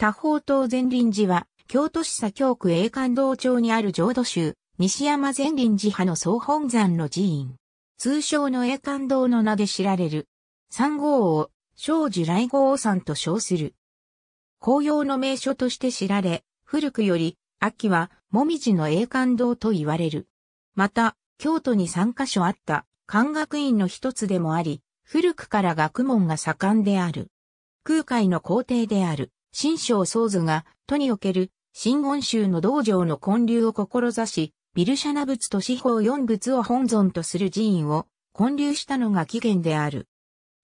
多宝島善林寺は、京都市左京区栄冠堂町にある浄土宗、西山善林寺派の総本山の寺院。通称の栄冠堂の名で知られる。三号を、庄寺来号山と称する。紅葉の名所として知られ、古くより、秋は、もみじの栄冠堂と言われる。また、京都に三箇所あった、漢学院の一つでもあり、古くから学問が盛んである。空海の皇帝である。新章宗図が、都における、新言宗の道場の建立を志し、ビルシャナ仏と四方四仏を本尊とする寺院を建立したのが起源である。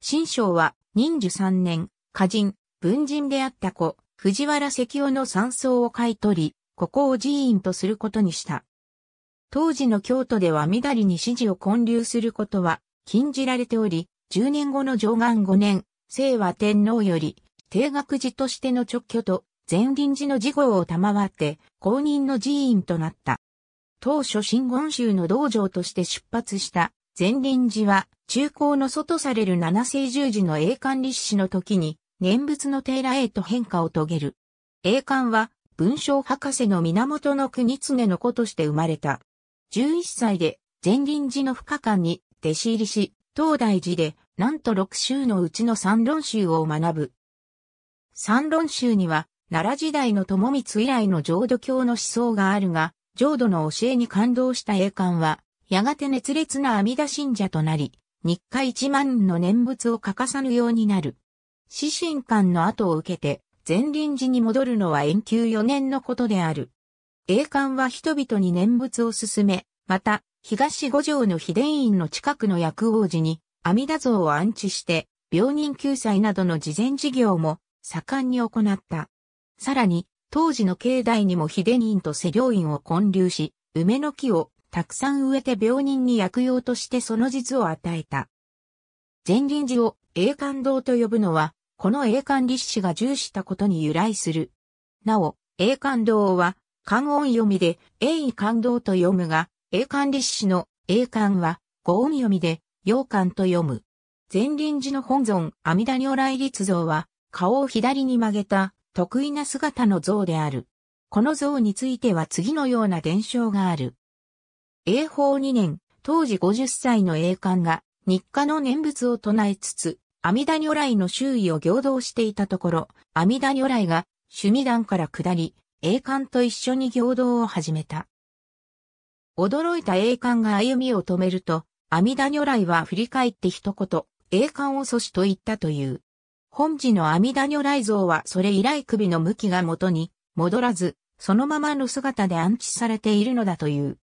新章は、忍寿三年、歌人、文人であった子、藤原石雄の山荘を買い取り、ここを寺院とすることにした。当時の京都ではみだりに支持を建立することは禁じられており、10年後の上岸5年、清和天皇より、定額寺としての直居と、前臨寺の事業を賜って、公認の寺院となった。当初新言宗の道場として出発した前臨寺は、中高の外される七世十字の栄冠立志の時に、念仏の寺へと変化を遂げる。栄冠は、文章博士の源の国常の子として生まれた。11歳で、前臨寺の深間に弟子入りし、東大寺で、なんと6州のうちの三論集を学ぶ、三論宗には、奈良時代の友光以来の浄土教の思想があるが、浄土の教えに感動した栄冠は、やがて熱烈な阿弥陀信者となり、日課一万の念仏を欠かさぬようになる。死神官の後を受けて、前臨時に戻るのは延久4年のことである。栄冠は人々に念仏を進め、また、東五条の秘伝院の近くの薬王寺に、阿弥陀像を安置して、病人救済などの慈善事業も盛んに行った。さらに、当時の境内にも秀人と世良院を建立し、梅の木をたくさん植えて病人に薬用としてその実を与えた。前臨寺を栄冠堂と呼ぶのは、この栄冠立志が重視したことに由来する。なお、栄冠堂は、漢音読みで、栄冠堂と読むが、栄冠立志の栄冠は、語音読みで、洋冠と読む。前臨寺の本尊、阿弥陀如来立像は、顔を左に曲げた得意な姿の像である。この像については次のような伝承がある。英法2年、当時50歳の英官が日課の念仏を唱えつつ、阿弥陀如来の周囲を行動していたところ、阿弥陀如来が趣味団から下り、栄冠と一緒に行動を始めた。驚いた栄冠が歩みを止めると、阿弥陀如来は振り返って一言、栄冠を阻止と言ったという。本寺の阿弥陀如来像はそれ以来首の向きが元に戻らず、そのままの姿で安置されているのだという。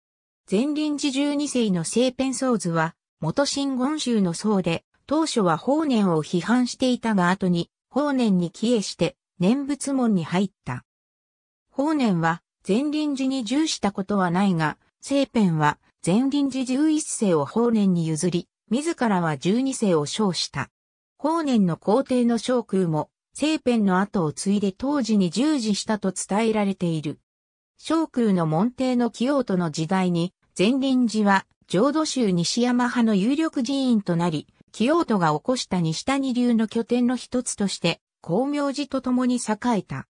前臨寺十二世の聖ペンソー図は、元新言宗の僧で、当初は法然を批判していたが後に、法然に帰依して、念仏門に入った。法然は、前臨寺に従したことはないが、聖ペンは、前臨寺十一世を法然に譲り、自らは十二世を称した。法然の皇帝の将空も、聖 p の後を継いで当時に従事したと伝えられている。将空の門弟の清との時代に、前輪寺は浄土宗西山派の有力寺院となり、清とが起こした西谷流の拠点の一つとして、光明寺と共に栄えた。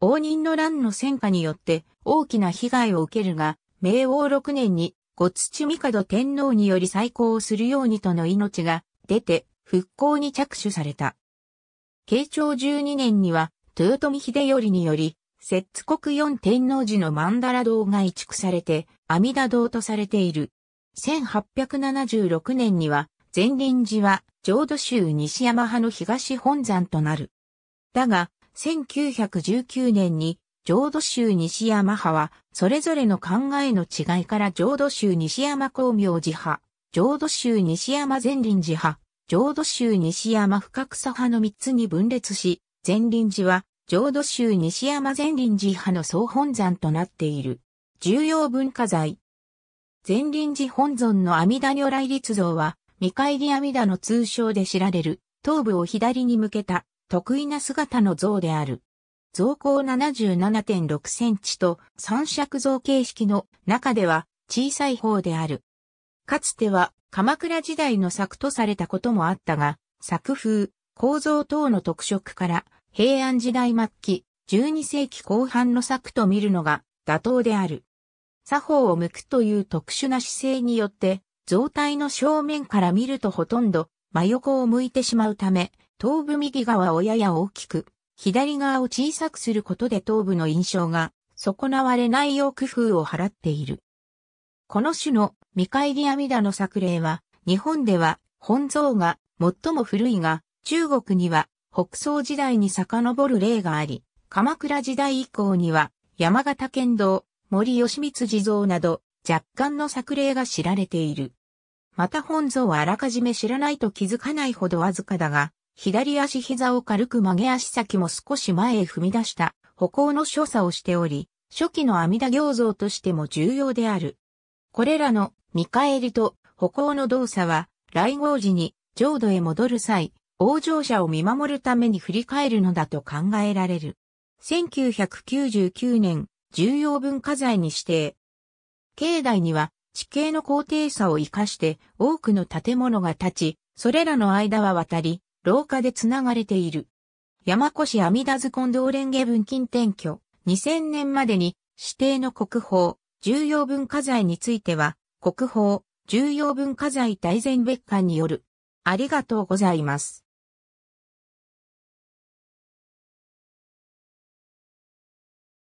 応仁の乱の戦火によって大きな被害を受けるが、明王6年に、五土帝天皇により再興をするようにとの命が出て、復興に着手された。慶長12年には、豊臣秀頼により、摂津国四天王寺の曼荼羅堂が移築されて、阿弥陀堂とされている。1876年には、善林寺は、浄土宗西山派の東本山となる。だが、1919年に、浄土宗西山派は、それぞれの考えの違いから浄土宗西山光明寺派、浄土宗西山善林寺派、浄土宗西山深草派の三つに分裂し、善林寺は浄土宗西山善林寺派の総本山となっている。重要文化財。善林寺本尊の阿弥陀如来立像は、見返り阿弥陀の通称で知られる、頭部を左に向けた、得意な姿の像である。像高77.6センチと三尺像形式の中では小さい方である。かつては鎌倉時代の作とされたこともあったが、作風、構造等の特色から平安時代末期、12世紀後半の作と見るのが妥当である。作法を向くという特殊な姿勢によって、造体の正面から見るとほとんど真横を向いてしまうため、頭部右側をやや大きく、左側を小さくすることで頭部の印象が損なわれないよう工夫を払っている。この種の見返り阿弥陀の作例は、日本では本像が最も古いが、中国には北宋時代に遡る例があり、鎌倉時代以降には山形県道、森吉光地蔵など若干の作例が知られている。また本像はあらかじめ知らないと気づかないほどわずかだが、左足膝を軽く曲げ足先も少し前へ踏み出した歩行の所作をしており、初期の阿弥陀行像としても重要である。これらの見返りと歩行の動作は、来号時に浄土へ戻る際、往生者を見守るために振り返るのだと考えられる。1999年、重要文化財に指定。境内には地形の高低差を活かして多くの建物が建ち、それらの間は渡り、廊下で繋がれている。山越阿弥陀図ー道ンゲ文金転居、2000年までに指定の国宝、重要文化財については、国宝、重要文化財大全別館による。ありがとうございます。